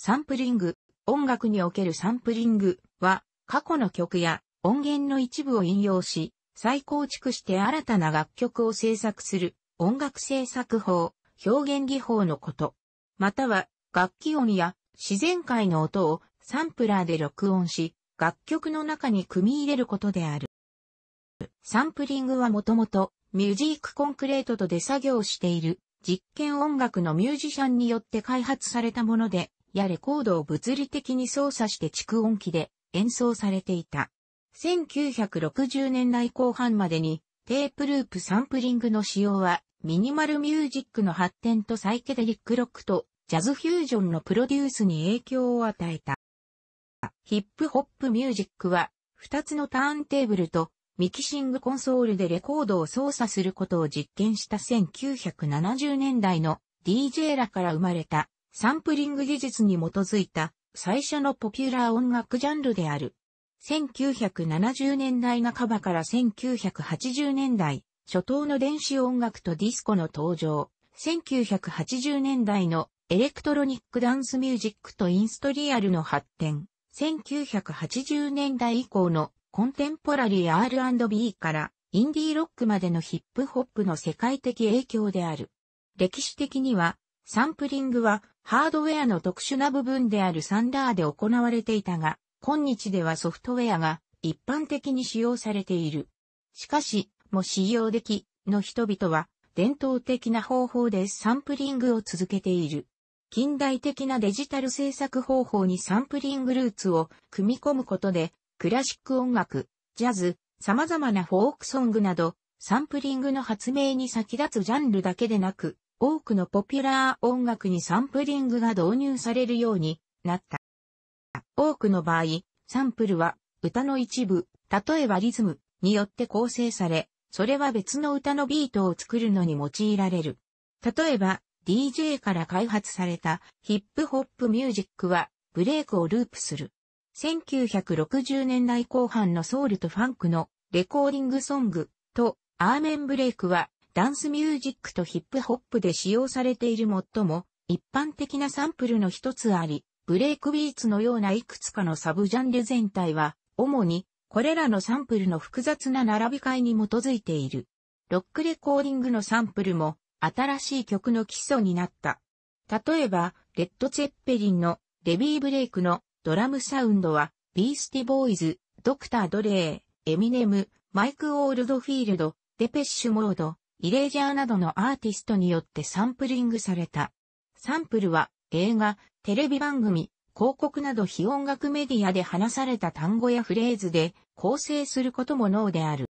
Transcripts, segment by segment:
サンプリング、音楽におけるサンプリングは、過去の曲や音源の一部を引用し、再構築して新たな楽曲を制作する音楽制作法、表現技法のこと。または、楽器音や自然界の音をサンプラーで録音し、楽曲の中に組み入れることである。サンプリングはもともと、ミュージックコンクレートとで作業している実験音楽のミュージシャンによって開発されたもので、やレコードを物理的に操作して蓄音機で演奏されていた。1960年代後半までにテープループサンプリングの使用はミニマルミュージックの発展とサイケデリックロックとジャズフュージョンのプロデュースに影響を与えた。ヒップホップミュージックは2つのターンテーブルとミキシングコンソールでレコードを操作することを実験した1970年代の DJ らから生まれたサンプリング技術に基づいた最初のポピュラー音楽ジャンルである。1970年代半ばから1980年代、初頭の電子音楽とディスコの登場、1980年代のエレクトロニックダンスミュージックとインストリアルの発展、1980年代以降のコンテンポラリー R&B からインディーロックまでのヒップホップの世界的影響である。歴史的にはサンプリングはハードウェアの特殊な部分であるサンダーで行われていたが、今日ではソフトウェアが一般的に使用されている。しかし、も使用できの人々は伝統的な方法でサンプリングを続けている。近代的なデジタル制作方法にサンプリングルーツを組み込むことで、クラシック音楽、ジャズ、様々なフォークソングなど、サンプリングの発明に先立つジャンルだけでなく、多くのポピュラー音楽にサンプリングが導入されるようになった。多くの場合、サンプルは歌の一部、例えばリズムによって構成され、それは別の歌のビートを作るのに用いられる。例えば、DJ から開発されたヒップホップミュージックはブレイクをループする。1960年代後半のソウルとファンクのレコーディングソングとアーメンブレイクはダンスミュージックとヒップホップで使用されている最も一般的なサンプルの一つあり、ブレイクビーツのようないくつかのサブジャンル全体は、主にこれらのサンプルの複雑な並び替えに基づいている。ロックレコーディングのサンプルも新しい曲の基礎になった。例えば、レッド・ツェッペリンのデビー・ブレイクのドラムサウンドは、ビースティ・ボーイズ、ドクター・ドレー、エミネム、マイク・オールドフィールド、デペッシュ・モード、イレージャーなどのアーティストによってサンプリングされた。サンプルは映画、テレビ番組、広告など非音楽メディアで話された単語やフレーズで構成することも脳である。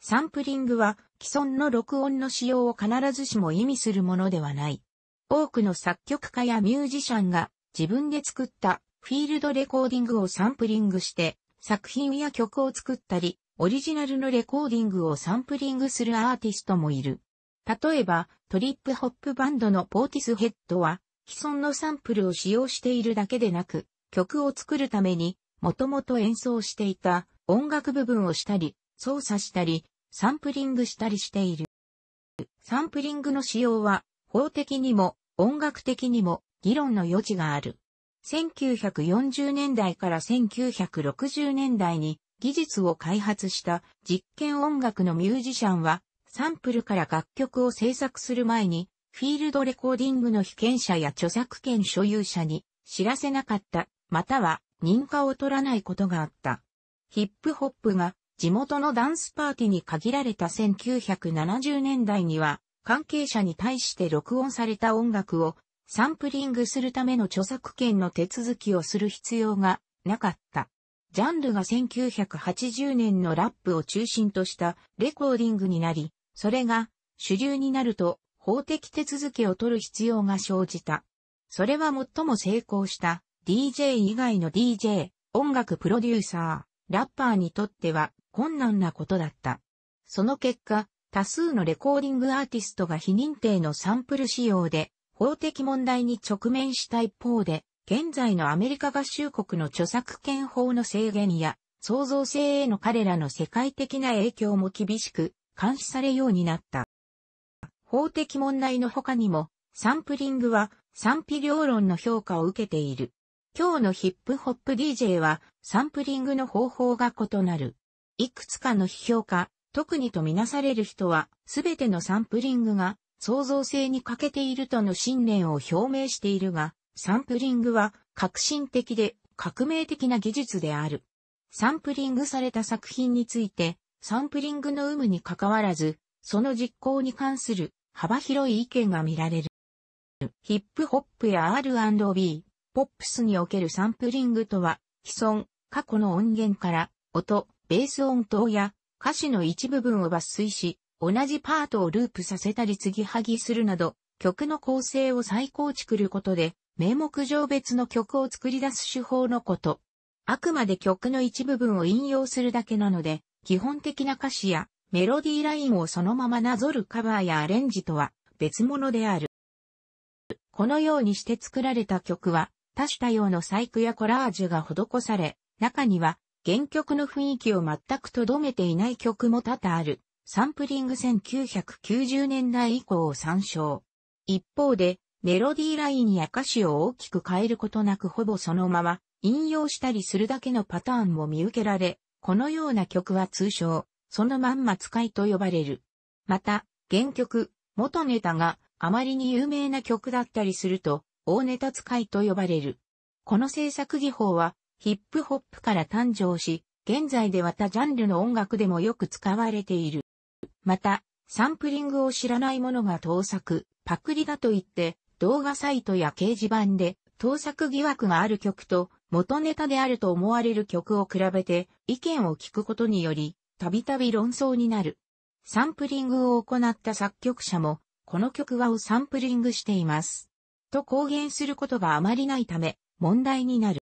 サンプリングは既存の録音の使用を必ずしも意味するものではない。多くの作曲家やミュージシャンが自分で作ったフィールドレコーディングをサンプリングして作品や曲を作ったりオリジナルのレコーディングをサンプリングするアーティストもいる。例えば、トリップホップバンドのポーティスヘッドは、既存のサンプルを使用しているだけでなく、曲を作るために、もともと演奏していた音楽部分をしたり、操作したり、サンプリングしたりしている。サンプリングの使用は、法的にも音楽的にも議論の余地がある。1940年代から1960年代に技術を開発した実験音楽のミュージシャンは、サンプルから楽曲を制作する前に、フィールドレコーディングの被験者や著作権所有者に知らせなかった、または認可を取らないことがあった。ヒップホップが地元のダンスパーティーに限られた1970年代には、関係者に対して録音された音楽をサンプリングするための著作権の手続きをする必要がなかった。ジャンルが1980年のラップを中心としたレコーディングになり、それが主流になると法的手続きを取る必要が生じた。それは最も成功した DJ 以外の DJ、音楽プロデューサー、ラッパーにとっては困難なことだった。その結果、多数のレコーディングアーティストが非認定のサンプル使用で法的問題に直面した一方で、現在のアメリカ合衆国の著作権法の制限や創造性への彼らの世界的な影響も厳しく監視されようになった。法的問題の他にも、サンプリングは賛否両論の評価を受けている。今日のヒップホップ DJ はサンプリングの方法が異なる。いくつかの批評家、特にとみなされる人は、すべてのサンプリングが創造性に欠けているとの信念を表明しているが、サンプリングは革新的で革命的な技術である。サンプリングされた作品について、サンプリングの有無に関わらず、その実行に関する幅広い意見が見られる。ヒップホップや R&B、ポップスにおけるサンプリングとは、既存、過去の音源から、音、ベース音等や歌詞の一部分を抜粋し、同じパートをループさせたり継ぎはぎするなど、曲の構成を再構築することで、名目上別の曲を作り出す手法のこと。あくまで曲の一部分を引用するだけなので、基本的な歌詞やメロディーラインをそのままなぞるカバーやアレンジとは別物である。このようにして作られた曲は、多種多様の細工やコラージュが施され、中には原曲の雰囲気を全くとどめていない曲も多々ある。サンプリング1990年代以降を参照。一方で、メロディーラインや歌詞を大きく変えることなくほぼそのまま引用したりするだけのパターンも見受けられ、このような曲は通称、そのまんま使いと呼ばれる。また、原曲、元ネタがあまりに有名な曲だったりすると、大ネタ使いと呼ばれる。この制作技法は、ヒップホップから誕生し、現在ではたジャンルの音楽でもよく使われている。また、サンプリングを知らない者が盗作、パクリだと言って、動画サイトや掲示板で盗作疑惑がある曲と元ネタであると思われる曲を比べて意見を聞くことにより、たびたび論争になる。サンプリングを行った作曲者も、この曲はをサンプリングしています。と公言することがあまりないため、問題になる。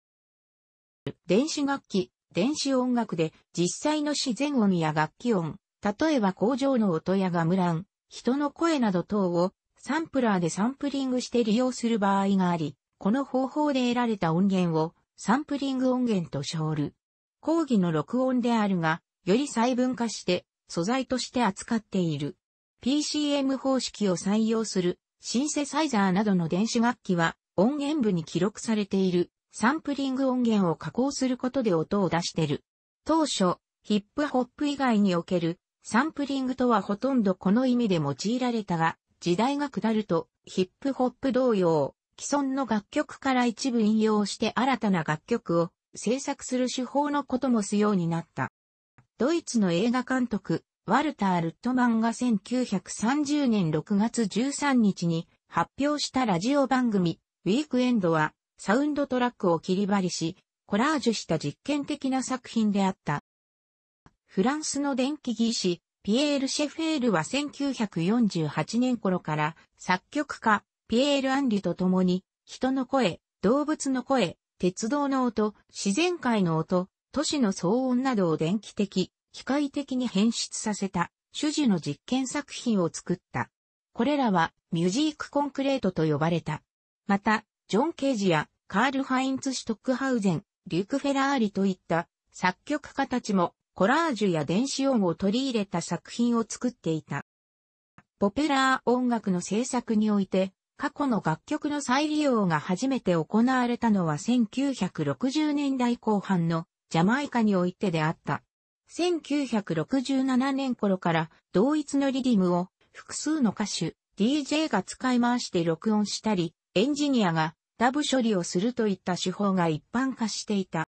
電子楽器、電子音楽で実際の自然音や楽器音、例えば工場の音やガムラン、人の声など等をサンプラーでサンプリングして利用する場合があり、この方法で得られた音源をサンプリング音源と称る。講義の録音であるが、より細分化して素材として扱っている。PCM 方式を採用するシンセサイザーなどの電子楽器は音源部に記録されているサンプリング音源を加工することで音を出してる。当初、ヒップホップ以外におけるサンプリングとはほとんどこの意味で用いられたが、時代が下ると、ヒップホップ同様、既存の楽曲から一部引用して新たな楽曲を制作する手法のこともすようになった。ドイツの映画監督、ワルター・ルットマンが1930年6月13日に発表したラジオ番組、ウィークエンドは、サウンドトラックを切り張りし、コラージュした実験的な作品であった。フランスの電気技師、ピエール・シェフェールは1948年頃から作曲家、ピエール・アンリュと共に、人の声、動物の声、鉄道の音、自然界の音、都市の騒音などを電気的、機械的に変質させた、種々の実験作品を作った。これらは、ミュージック・コンクレートと呼ばれた。また、ジョン・ケージや、カール・ハインツ・シュトックハウゼン、リューク・フェラーリといった、作曲家たちも、コラージュや電子音を取り入れた作品を作っていた。ポペラー音楽の制作において、過去の楽曲の再利用が初めて行われたのは1960年代後半のジャマイカにおいてであった。1967年頃から同一のリディムを複数の歌手、DJ が使い回して録音したり、エンジニアがダブ処理をするといった手法が一般化していた。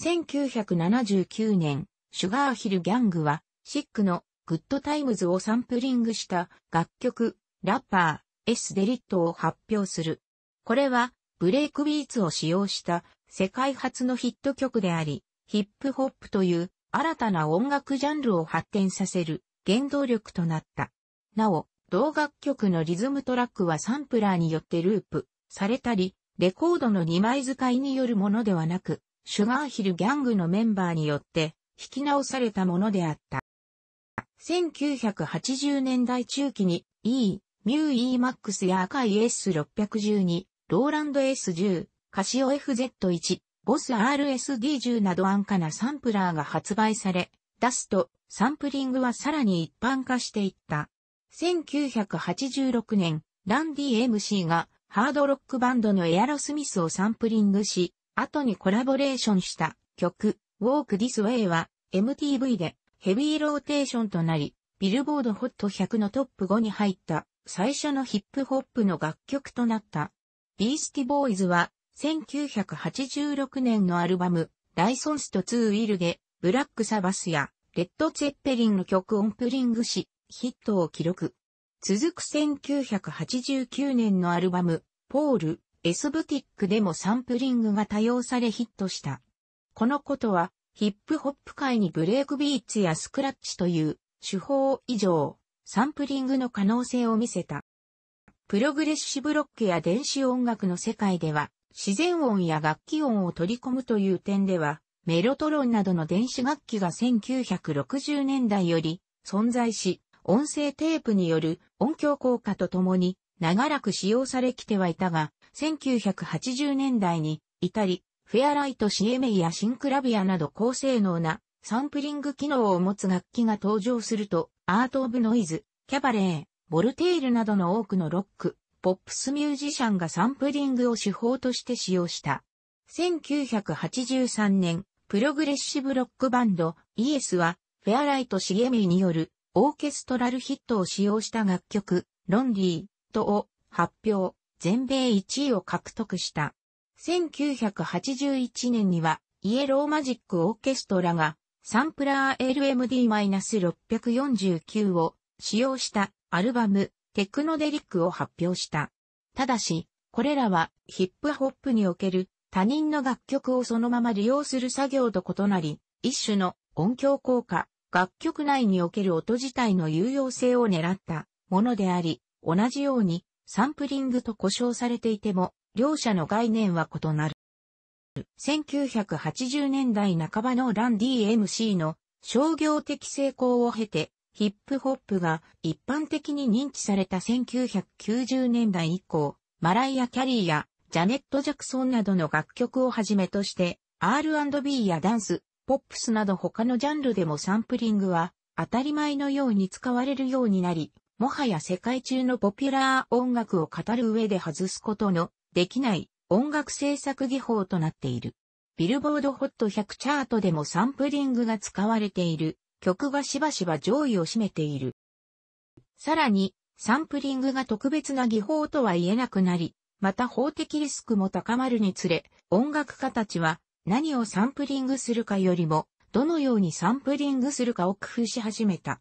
1979年、シュガーヒルギャングは、シックのグッドタイムズをサンプリングした楽曲、ラッパー、エス・デリットを発表する。これは、ブレイクビーツを使用した世界初のヒット曲であり、ヒップホップという新たな音楽ジャンルを発展させる原動力となった。なお、同楽曲のリズムトラックはサンプラーによってループされたり、レコードの2枚使いによるものではなく、シュガーヒルギャングのメンバーによって引き直されたものであった。1980年代中期に E、ミュー EMAX や赤い S612、ローランド S10、カシオ FZ1、ボス RSD10 など安価なサンプラーが発売され、出すとサンプリングはさらに一般化していった。1986年、ランディ MC がハードロックバンドのエアロスミスをサンプリングし、後にコラボレーションした曲、Walk This Way は MTV でヘビーローテーションとなり、ビルボードホット100のトップ5に入った最初のヒップホップの楽曲となった。ビースティボーイズは1986年のアルバムライソンストツーウィルでブラックサバスやレッド・ツェッペリンの曲オンプリングしヒットを記録。続く1989年のアルバムポールエスブティックでもサンプリングが多用されヒットした。このことは、ヒップホップ界にブレイクビーツやスクラッチという手法以上、サンプリングの可能性を見せた。プログレッシブロックや電子音楽の世界では、自然音や楽器音を取り込むという点では、メロトロンなどの電子楽器が1960年代より存在し、音声テープによる音響効果とともに長らく使用されきてはいたが、1980年代に、タり、フェアライト CM やシンクラビアなど高性能なサンプリング機能を持つ楽器が登場すると、アート・オブ・ノイズ、キャバレー、ボルテールなどの多くのロック、ポップスミュージシャンがサンプリングを手法として使用した。1983年、プログレッシブロックバンド、イエスは、フェアライトシメイによるオーケストラルヒットを使用した楽曲、ロンリーとを発表。全米1位を獲得した。1981年には、イエローマジックオーケストラが、サンプラー LMD-649 を使用したアルバム、テクノデリックを発表した。ただし、これらはヒップホップにおける他人の楽曲をそのまま利用する作業と異なり、一種の音響効果、楽曲内における音自体の有用性を狙ったものであり、同じようにサンプリングと呼称されていても、両者の概念は異なる。1980年代半ばのラン DMC の商業的成功を経て、ヒップホップが一般的に認知された1990年代以降、マライア・キャリーやジャネット・ジャクソンなどの楽曲をはじめとして、R&B やダンス、ポップスなど他のジャンルでもサンプリングは当たり前のように使われるようになり、もはや世界中のポピュラー音楽を語る上で外すことのできない音楽制作技法となっている。ビルボードホット100チャートでもサンプリングが使われている曲がしばしば上位を占めている。さらに、サンプリングが特別な技法とは言えなくなり、また法的リスクも高まるにつれ、音楽家たちは何をサンプリングするかよりも、どのようにサンプリングするかを工夫し始めた。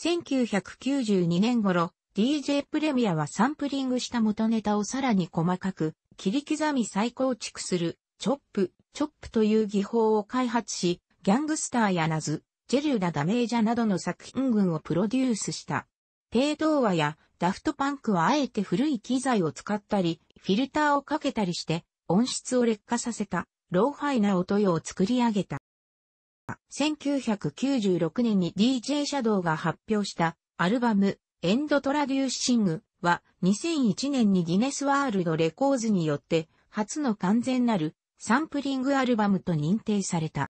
1992年頃、DJ プレミアはサンプリングした元ネタをさらに細かく、切り刻み再構築する、チョップ、チョップという技法を開発し、ギャングスターやナズ、ジェルダダメージャなどの作品群をプロデュースした。ペイドーやダフトパンクはあえて古い機材を使ったり、フィルターをかけたりして、音質を劣化させた、ローハイな音を作り上げた。1996年に DJ シャドウが発表したアルバムエンドトラデューシングは2001年にギネスワールドレコーズによって初の完全なるサンプリングアルバムと認定された。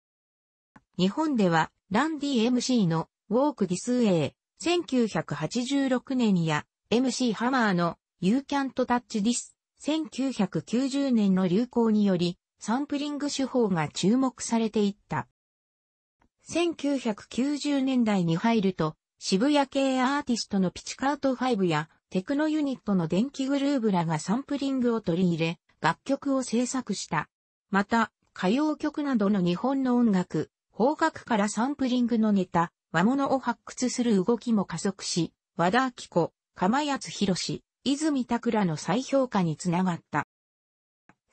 日本ではランディ MC のウォークディスエー1986年や MC ハマーの You Can't Touch This 1990年の流行によりサンプリング手法が注目されていった。1990年代に入ると、渋谷系アーティストのピチカート5やテクノユニットの電気グルーブらがサンプリングを取り入れ、楽曲を制作した。また、歌謡曲などの日本の音楽、邦楽からサンプリングのネタ、和物を発掘する動きも加速し、和田明子、釜安博士、泉桜の再評価につながった。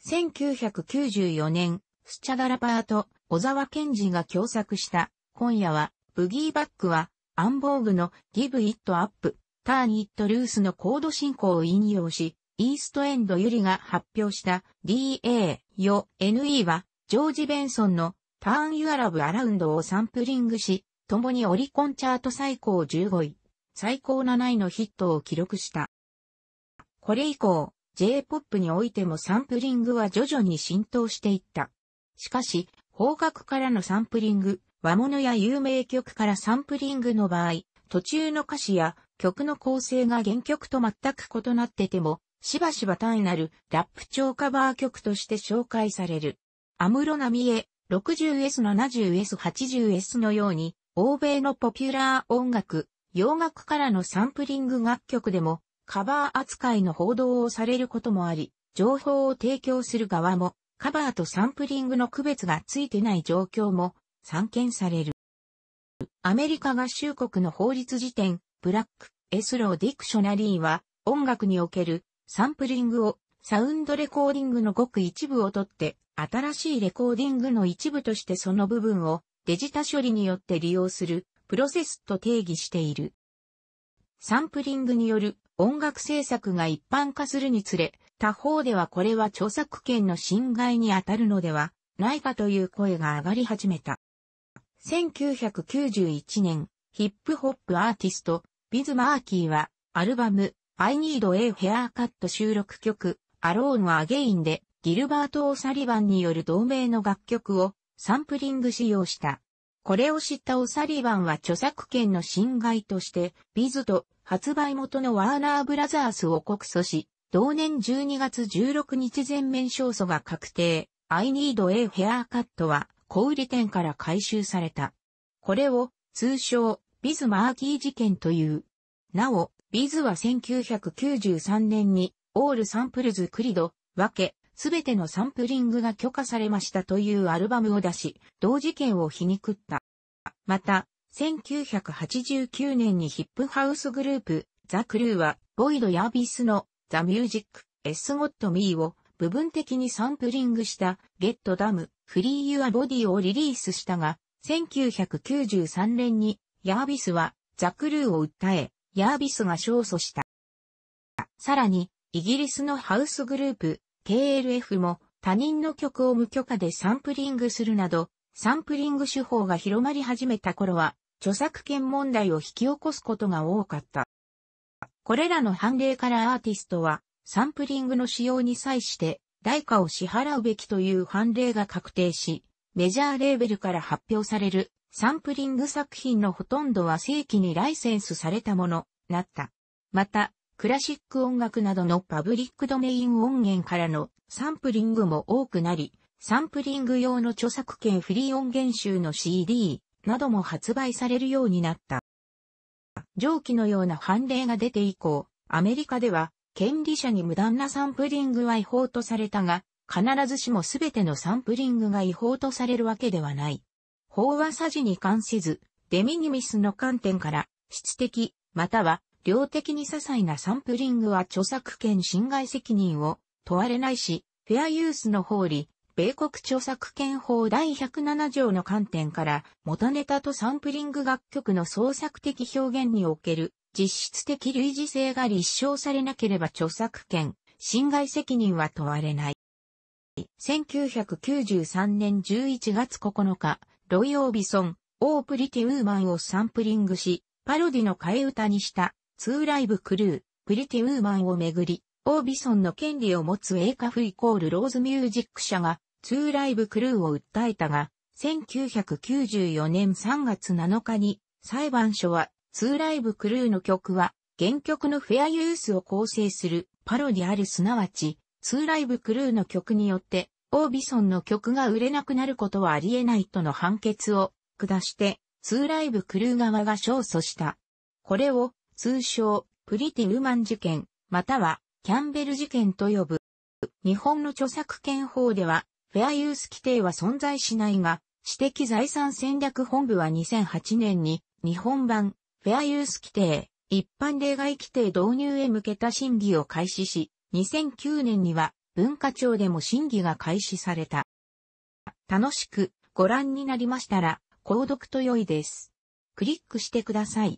1994年、スチャダラパート、小沢健二が共作した、今夜は、ブギーバックは、アンボーグのギブイットアップ、ターンイットルースのコード進行を引用し、イーストエンドユリが発表した DA よ NE は、ジョージ・ベンソンのターンユアラブアラウンドをサンプリングし、共にオリコンチャート最高15位、最高7位のヒットを記録した。これ以降、J-POP においてもサンプリングは徐々に浸透していった。しかし、方角からのサンプリング、和物や有名曲からサンプリングの場合、途中の歌詞や曲の構成が原曲と全く異なってても、しばしば単なるラップ調カバー曲として紹介される。アムロナミエ、60S、70S、80S のように、欧米のポピュラー音楽、洋楽からのサンプリング楽曲でも、カバー扱いの報道をされることもあり、情報を提供する側も、カバーとサンプリングの区別がついてない状況も散見される。アメリカ合衆国の法律辞典、ブラック、エスローディクショナリーは、音楽におけるサンプリングをサウンドレコーディングのごく一部をとって、新しいレコーディングの一部としてその部分をデジタ処理によって利用するプロセスと定義している。サンプリングによる音楽制作が一般化するにつれ、他方ではこれは著作権の侵害にあたるのではないかという声が上がり始めた。1991年、ヒップホップアーティスト、ビズ・マーキーは、アルバム、I Need a Haircut 収録曲、Alone Again で、ギルバート・オサリバンによる同名の楽曲をサンプリング使用した。これを知ったオサリバンは著作権の侵害として、ビズと発売元のワーナーブラザースを告訴し、同年12月16日全面勝訴が確定、I need a hair cut は小売店から回収された。これを通称ビズマーキー事件という。なお、ビズは1993年にオールサンプルズクリド、分け、すべてのサンプリングが許可されましたというアルバムを出し、同事件を皮肉った。また、1989年にヒップハウスグループ、ザ・クルーは、ボイドービスの The Music, S Got Me を部分的にサンプリングした Get Dam, Free Your Body をリリースしたが、1993年にヤービスはザクルーを訴え、ヤービスが勝訴した。さらに、イギリスのハウスグループ KLF も他人の曲を無許可でサンプリングするなど、サンプリング手法が広まり始めた頃は、著作権問題を引き起こすことが多かった。これらの判例からアーティストは、サンプリングの使用に際して、代価を支払うべきという判例が確定し、メジャーレーベルから発表されるサンプリング作品のほとんどは正規にライセンスされたもの、なった。また、クラシック音楽などのパブリックドメイン音源からのサンプリングも多くなり、サンプリング用の著作権フリー音源集の CD なども発売されるようになった。蒸気のような判例が出て以降、アメリカでは、権利者に無断なサンプリングは違法とされたが、必ずしも全てのサンプリングが違法とされるわけではない。法はさじに関せず、デミニミスの観点から、質的、または量的に些細なサンプリングは著作権侵害責任を問われないし、フェアユースの法理、米国著作権法第107条の観点から、元ネタとサンプリング楽曲の創作的表現における実質的類似性が立証されなければ著作権、侵害責任は問われない。1993年11月9日、ロイ・オービソン、オープリティ・ウーマンをサンプリングし、パロディの替え歌にした2ライブクルー、プリティ・ウーマンをめぐり、オービソンの権利を持つ英カフイコールローズミュージック社がツーライブクルーを訴えたが、1994年3月7日に裁判所はツーライブクルーの曲は原曲のフェアユースを構成するパロディあるすなわちツーライブクルーの曲によってオービソンの曲が売れなくなることはあり得ないとの判決を下してツーライブクルー側が勝訴した。これを通称プリティ・ウーマン事件またはキャンベル事件と呼ぶ。日本の著作権法ではフェアユース規定は存在しないが、私的財産戦略本部は2008年に日本版フェアユース規定、一般例外規定導入へ向けた審議を開始し、2009年には文化庁でも審議が開始された。楽しくご覧になりましたら、購読と良いです。クリックしてください。